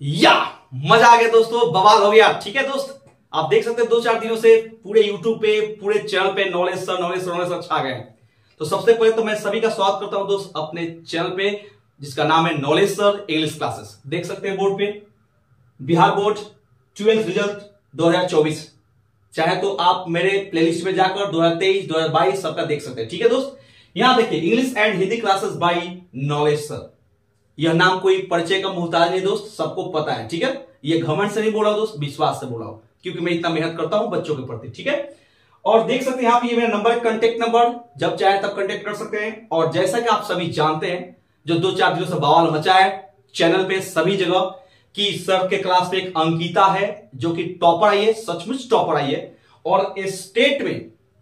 या मजा आ गया दोस्तों बवाल हो गया ठीक है दोस्त आप देख सकते हैं दो चार दिनों से पूरे यूट्यूब पे पूरे चैनल पे knowledge sir knowledge sir knowledge sir छा गए तो सबसे पहले तो मैं सभी का स्वागत करता हूं दोस्त अपने चैनल पे जिसका नाम है नॉलेज सर इंग्लिश क्लासेस देख सकते हैं बोर्ड पे बिहार बोर्ड ट्वेल्थ रिजल्ट 2024 चाहे तो आप मेरे प्ले में जाकर दो हजार सबका देख सकते हैं ठीक है दोस्त यहां देखिए English and Hindi classes by knowledge sir यह नाम कोई परिचय का मोहताज नहीं दोस्त सबको पता है ठीक है ये घमंड से नहीं बोला दोस्त विश्वास से बोला क्योंकि मैं इतना मेहनत करता हूं बच्चों के प्रति ठीक है और देख सकते हैं आप ये मेरा नंबर है कॉन्टेक्ट नंबर जब चाहे तब कॉन्टेक्ट कर सकते हैं और जैसा कि आप सभी जानते हैं जो दो चार दिनों से बवाल मचा है चैनल पे सभी जगह कि सर के क्लास में एक अंकिता है जो कि टॉपर आई है सचमुच टॉपर आई है और स्टेट में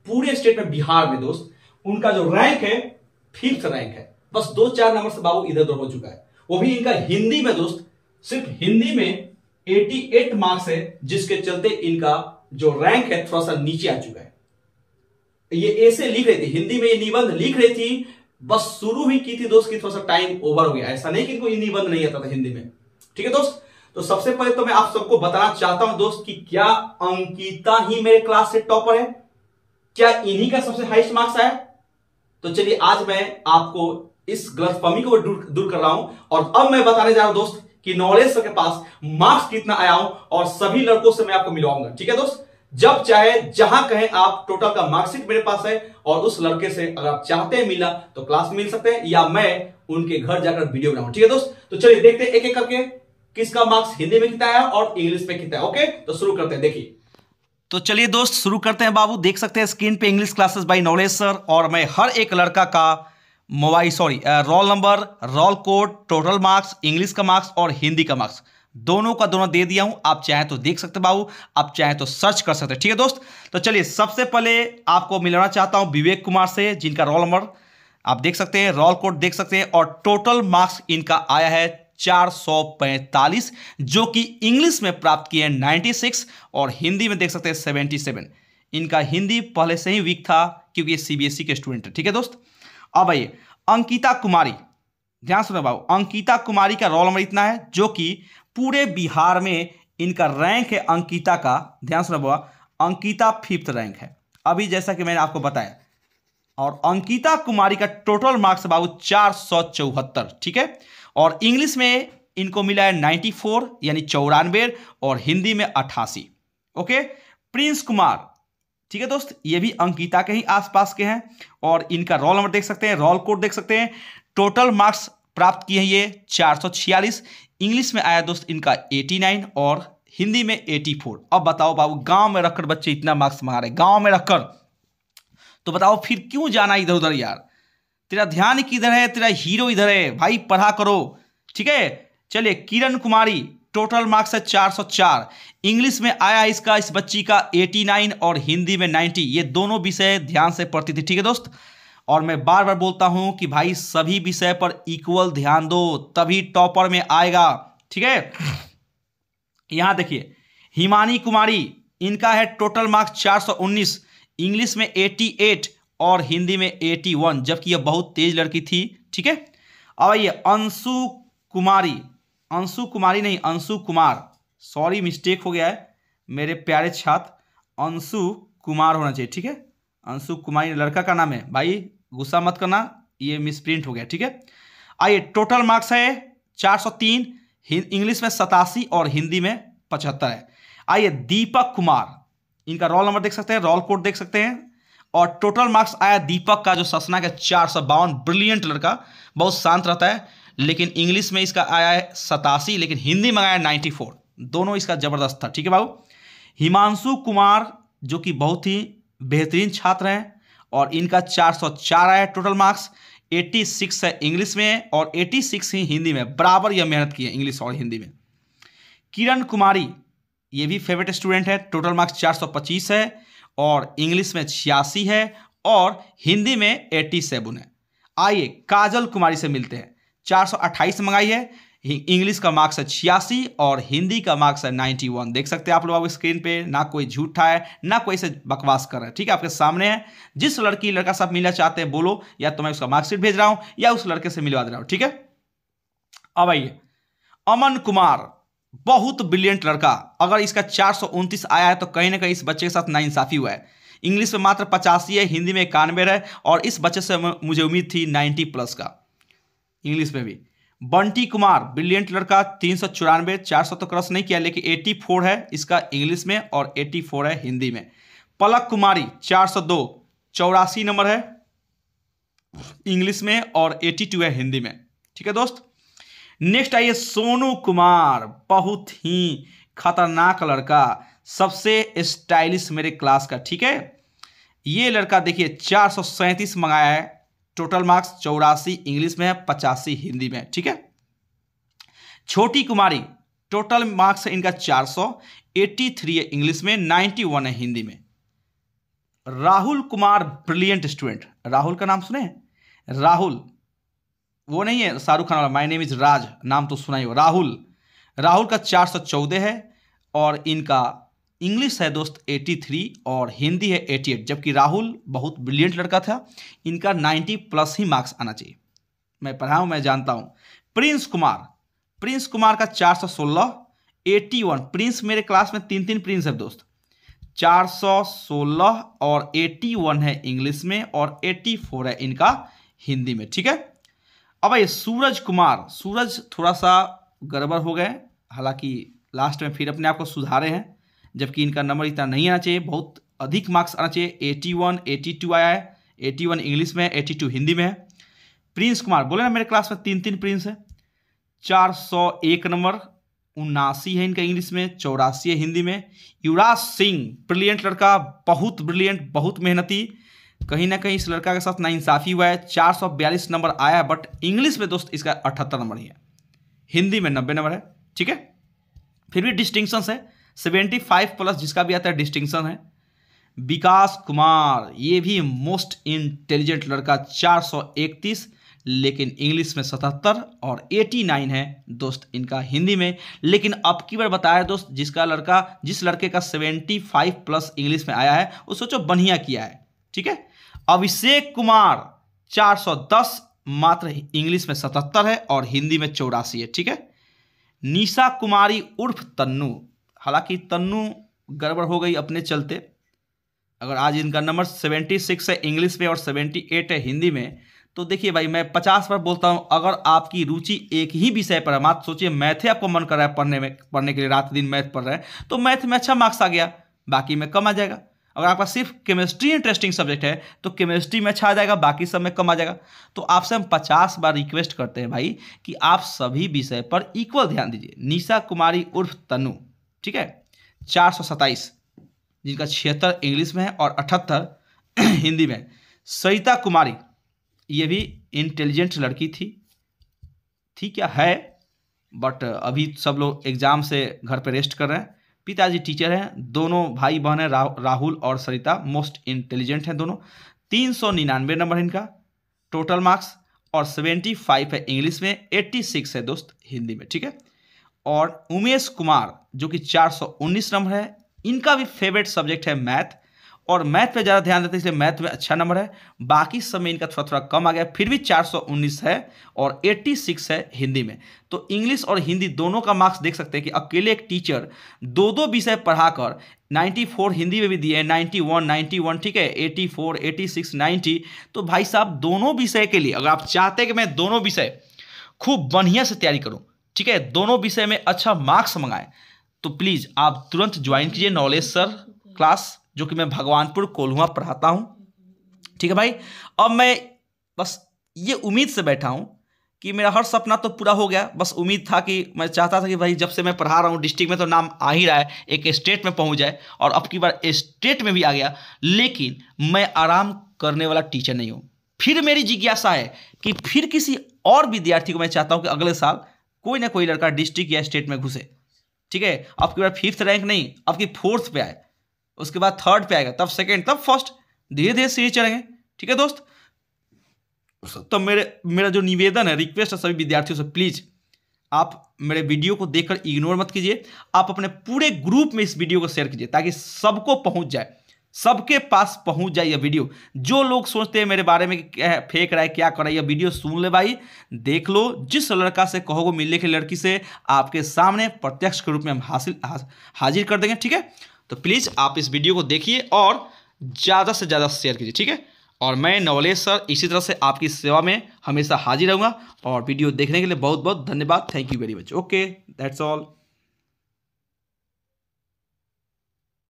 पूरे स्टेट में बिहार में दोस्त उनका जो रैंक है फिफ्थ रैंक है बस दो चार नंबर से बाबू इधर उधर हो चुका है वो भी इनका हिंदी में दोस्त सिर्फ हिंदी में 88 मार्क्स है जिसके चलते इनका जो रैंक है थोड़ा सा नीचे आ चुका है ये ऐसे लिख रही थी हिंदी में ये निबंध लिख रही थी बस शुरू ही की थी दोस्त की थोड़ा सा टाइम ओवर हो गया ऐसा नहीं कि इनको ये निबंध नहीं आता था हिंदी में ठीक है दोस्त तो सबसे पहले तो मैं आप सबको बताना चाहता हूं दोस्त कि क्या अंकिता ही मेरे क्लास से टॉपर है क्या इन्हीं का सबसे हाइस्ट मार्क्स आया तो चलिए आज मैं आपको इस गलत फहमी को दूर, दूर कर रहा हूं और अब मैं बताने जा रहा हूं दोस्त कि नॉलेज सर के पास मार्क्स कितना आया हूं और सभी लड़कों से मैं आपको मिलवाऊंगा ठीक है दोस्त जब चाहे जहां कहें आप टोटल का मार्कशीट मेरे पास है और उस लड़के से अगर आप चाहते हैं मिला तो क्लास मिल सकते हैं या मैं उनके घर जाकर वीडियो बनाऊ ठीक है दोस्त तो चलिए देखते हैं एक एक करके किसका मार्क्स हिंदी में कितना आया और इंग्लिश में कितना है ओके तो शुरू करते हैं देखिए तो चलिए दोस्त शुरू करते हैं बाबू देख सकते हैं स्क्रीन पे English classes by knowledge sir और मैं हर एक लड़का का mobile sorry roll number roll code total marks English का मार्क्स और हिंदी का मार्क्स दोनों का दोनों दे दिया हूं आप चाहे तो देख सकते बाबू आप चाहे तो सर्च कर सकते ठीक है दोस्त तो चलिए सबसे पहले आपको मिलाना चाहता हूं विवेक कुमार से जिनका रोल नंबर आप देख सकते हैं रोल कोड देख सकते हैं और टोटल मार्क्स इनका आया है 445 जो कि इंग्लिश में प्राप्त किए नाइन्टी सिक्स और हिंदी में देख सकते हैं सेवेंटी इनका हिंदी पहले से ही वीक था क्योंकि सीबीएसई e के स्टूडेंट है ठीक है दोस्त अब आइए अंकिता कुमारी ध्यान सुनो बाबू अंकिता कुमारी का रोल नंबर इतना है जो कि पूरे बिहार में इनका रैंक है अंकिता का ध्यान सुनो बाबा अंकिता फिफ्थ रैंक है अभी जैसा कि मैंने आपको बताया और अंकिता कुमारी का टोटल मार्क्स बाबू चार सौ चौहत्तर ठीक है और इंग्लिश में इनको मिला है नाइन्टी फोर यानी चौरानवे और हिंदी में अट्ठासी ओके प्रिंस कुमार ठीक है दोस्त ये भी अंकिता के ही आसपास के हैं और इनका रोल नंबर देख सकते हैं रोल कोड देख सकते हैं टोटल मार्क्स प्राप्त किए हैं ये चार इंग्लिश में आया दोस्त इनका 89 और हिंदी में 84 अब बताओ बाबू गांव में रखकर बच्चे इतना मार्क्स मारे गांव में रखकर तो बताओ फिर क्यों जाना इधर उधर यार तेरा ध्यान किधर है तेरा हीरो इधर है भाई पढ़ा करो ठीक है चलिए किरण कुमारी टोटल मार्क्स है 404 इंग्लिश में आया इसका इस बच्ची का 89 और हिंदी में 90 ये दोनों विषय ध्यान से पढ़ती थी ठीक है दोस्त और मैं बार बार बोलता हूं कि भाई सभी विषय पर इक्वल ध्यान दो तभी टॉपर में आएगा ठीक है यहां देखिए हिमानी कुमारी इनका है टोटल मार्क्स 419 इंग्लिश में 88 और हिंदी में 81 जबकि यह बहुत तेज लड़की थी ठीक है अब ये अंशु कुमारी अंशु कुमारी नहीं अंशु कुमार सॉरी मिस्टेक हो गया है मेरे प्यारे छात्र अंशु कुमार होना चाहिए ठीक है अंशु कुमार ये लड़का का नाम है भाई गुस्सा मत करना ये मिसप्रिंट हो गया ठीक है आइए टोटल मार्क्स है 403 इंग्लिश में सतासी और हिंदी में पचहत्तर है आइए दीपक कुमार इनका रोल नंबर देख सकते हैं रोल कोड देख सकते हैं और टोटल मार्क्स आया दीपक का जो ससना का चार सौ बावन ब्रिलियंट लड़का बहुत शांत रहता है लेकिन इंग्लिश में इसका आया है सतासी लेकिन हिंदी में आया नाइन्टी फोर दोनों इसका जबरदस्त था ठीक है बाबू हिमांशु कुमार जो कि बहुत ही बेहतरीन छात्र हैं और इनका 404 आया टोटल मार्क्स 86 है इंग्लिश में और 86 ही हिंदी में बराबर यह मेहनत की है इंग्लिश और हिंदी में किरण कुमारी ये भी फेवरेट स्टूडेंट है टोटल मार्क्स 425 है और इंग्लिश में छियासी है और हिंदी में एट्टी सेवन है आइए काजल कुमारी से मिलते हैं 428 मंगाई है इंग्लिश का मार्क्स है छियासी और हिंदी का मार्क्स है नाइन्टी वन देख सकते हैं आप लोग स्क्रीन पे ना कोई झूठा है ना कोई से बकवास कर रहा है ठीक है आपके सामने है जिस लड़की लड़का सब मिलना चाहते हैं बोलो या तो मैं उसका मार्कशीट भेज रहा हूँ या उस लड़के से मिलवा दे रहा हूँ ठीक है अब आइए अमन कुमार बहुत ब्रिलियंट लड़का अगर इसका चार आया है तो कहीं ना कहीं इस बच्चे के साथ नाइंसाफी हुआ है इंग्लिश में मात्र पचासी है हिंदी में इक्यानवे है और इस बच्चे से मुझे उम्मीद थी नाइन्टी प्लस का इंग्लिश में भी बंटी कुमार ब्रिलियंट लड़का तीन सौ चौरानवे चार सौ तो क्रॉस नहीं किया लेकिन एट्टी फोर है इसका इंग्लिश में और एट्टी फोर है हिंदी में पलक कुमारी चार सौ दो चौरासी नंबर है इंग्लिश में और एट्टी टू है हिंदी में ठीक है दोस्त नेक्स्ट आइए सोनू कुमार बहुत ही खतरनाक लड़का सबसे स्टाइलिश मेरे क्लास का ठीक है ये लड़का देखिए चार सौ मंगाया है टोटल मार्क्स चौरासी इंग्लिश में है पचासी हिंदी में ठीक है छोटी कुमारी टोटल मार्क्स है इनका चार सौ एट्टी थ्री है इंग्लिश में नाइन्टी वन है हिंदी में राहुल कुमार ब्रिलियंट स्टूडेंट राहुल का नाम सुने राहुल वो नहीं है शाहरुख खान वाला माई नेम इज राज नाम तो सुना ही हो राहुल राहुल का चार सौ चौदह है और इनका इंग्लिश है दोस्त 83 और हिंदी है 88 जबकि राहुल बहुत ब्रिलियंट लड़का था इनका 90 प्लस ही मार्क्स आना चाहिए मैं पढ़ा हूँ मैं जानता हूँ प्रिंस कुमार प्रिंस कुमार का 416 सोलह प्रिंस मेरे क्लास में तीन तीन प्रिंस है दोस्त 416 और 81 है इंग्लिश में और 84 है इनका हिंदी में ठीक है अब ये सूरज कुमार सूरज थोड़ा सा गड़बड़ हो गए हालांकि लास्ट में फिर अपने आप को सुधारे हैं जबकि इनका नंबर इतना नहीं आना चाहिए बहुत अधिक मार्क्स आना चाहिए एटी वन एटी टू आया है एटी वन इंग्लिश में एटी टू हिंदी में है प्रिंस कुमार बोले ना मेरे क्लास में तीन तीन प्रिंस है चार सौ एक नंबर उन्नासी है इनका इंग्लिश में चौरासी है हिंदी में युवराज सिंह ब्रिलियंट लड़का बहुत ब्रिलियंट बहुत मेहनती कहीं ना कहीं इस लड़का के साथ नाइंसाफ़ी हुआ है चार सौ बयालीस नंबर आया है बट इंग्लिश में दोस्त इसका अठहत्तर नंबर ही है हिंदी में नब्बे नंबर है ठीक है फिर भी डिस्टिंक्शंस है सेवेंटी फाइव प्लस जिसका भी आता है डिस्टिंक्शन है विकास कुमार ये भी मोस्ट इंटेलिजेंट लड़का चार सौ इकतीस लेकिन इंग्लिश में सतहत्तर और एटी नाइन है दोस्त इनका हिंदी में लेकिन अब की बार बताया दोस्त जिसका लड़का जिस लड़के का सेवेंटी फाइव प्लस इंग्लिश में आया है वो सोचो बढ़िया किया है ठीक है अभिषेक कुमार चार सौ दस मात्र इंग्लिश में सतहत्तर है और हिंदी में चौरासी है ठीक है निशा कुमारी उर्फ तन्नू हालांकि तन्नु गड़बड़ हो गई अपने चलते अगर आज इनका नंबर सेवेंटी सिक्स है इंग्लिश में और सेवेंटी एट है हिंदी में तो देखिए भाई मैं पचास बार बोलता हूँ अगर आपकी रुचि एक ही विषय पर है मात्र सोचिए मैथ ही आपको मन कर रहा है पढ़ने में पढ़ने के लिए रात दिन मैथ पढ़ रहे हैं तो मैथ में अच्छा मार्क्स आ गया बाकी में कम आ जाएगा अगर आपका सिर्फ केमिस्ट्री इंटरेस्टिंग सब्जेक्ट है तो केमिस्ट्री में अच्छा आ जाएगा बाकी सब में कम आ जाएगा तो आपसे हम पचास बार रिक्वेस्ट करते हैं भाई कि आप सभी विषय पर इक्वल ध्यान दीजिए निशा कुमारी उर्फ तनु ठीक है चार सौ सत्ताईस जिनका छिहत्तर इंग्लिश में है और अठहत्तर हिंदी में सरिता कुमारी ये भी इंटेलिजेंट लड़की थी थी क्या है बट अभी सब लोग एग्ज़ाम से घर पर रेस्ट कर रहे हैं पिताजी टीचर हैं दोनों भाई बहन हैं रा, राहुल और सरिता मोस्ट इंटेलिजेंट हैं दोनों तीन सौ निन्यानवे नंबर इनका टोटल मार्क्स और सेवेंटी फाइव है इंग्लिश में एट्टी सिक्स है दोस्त हिंदी में ठीक है और उमेश कुमार जो कि 419 नंबर है इनका भी फेवरेट सब्जेक्ट है मैथ और मैथ पे ज़्यादा ध्यान देते हैं इसलिए मैथ में अच्छा नंबर है बाकी सब में इनका थोड़ा थोड़ा कम आ गया फिर भी 419 है और 86 है हिंदी में तो इंग्लिश और हिंदी दोनों का मार्क्स देख सकते हैं कि अकेले एक टीचर दो दो विषय पढ़ाकर 94 हिंदी में भी दिए 91 91 ठीक है 84 86 90 तो भाई साहब दोनों विषय के लिए अगर आप चाहते हैं कि मैं दोनों विषय खूब बढ़िया से तैयारी करूँ ठीक है दोनों विषय में अच्छा मार्क्स मंगाएं तो प्लीज़ आप तुरंत ज्वाइन कीजिए नॉलेज सर क्लास जो कि मैं भगवानपुर कोल्हुआ पढ़ाता हूँ ठीक है भाई अब मैं बस ये उम्मीद से बैठा हूँ कि मेरा हर सपना तो पूरा हो गया बस उम्मीद था कि मैं चाहता था कि भाई जब से मैं पढ़ा रहा हूँ डिस्ट्रिक्ट में तो नाम आ ही रहा है एक स्टेट में पहुँच जाए और अब की बार स्टेट में भी आ गया लेकिन मैं आराम करने वाला टीचर नहीं हूँ फिर मेरी जिज्ञासा है कि फिर किसी और विद्यार्थी को मैं चाहता हूँ कि अगले साल कोई ना कोई लड़का डिस्ट्रिक्ट या स्टेट में घुसे ठीक है आपके बाद फिफ्थ रैंक नहीं आपकी फोर्थ पे आए उसके बाद थर्ड पे आएगा तब सेकेंड तब फर्स्ट धीरे धीरे सीरीज चलेंगे ठीक है दोस्त तो मेरे मेरा जो निवेदन है रिक्वेस्ट है सभी विद्यार्थियों से प्लीज़ आप मेरे वीडियो को देखकर इग्नोर मत कीजिए आप अपने पूरे ग्रुप में इस वीडियो को शेयर कीजिए ताकि सबको पहुंच जाए सबके पास पहुंच जाए यह वीडियो जो लोग सोचते हैं मेरे बारे में फेंक रहा है क्या कर रहा है यह वीडियो सुन ले भाई देख लो जिस लड़का से कहोगे मिलने की लड़की से आपके सामने प्रत्यक्ष के रूप में हम हासिल हाजिर कर देंगे ठीक है तो प्लीज़ आप इस वीडियो को देखिए और ज़्यादा से ज़्यादा शेयर कीजिए ठीक है और मैं नवलेश सर इसी तरह से आपकी सेवा में हमेशा हाजिर रहूंगा और वीडियो देखने के लिए बहुत बहुत धन्यवाद thank you very much okay that's all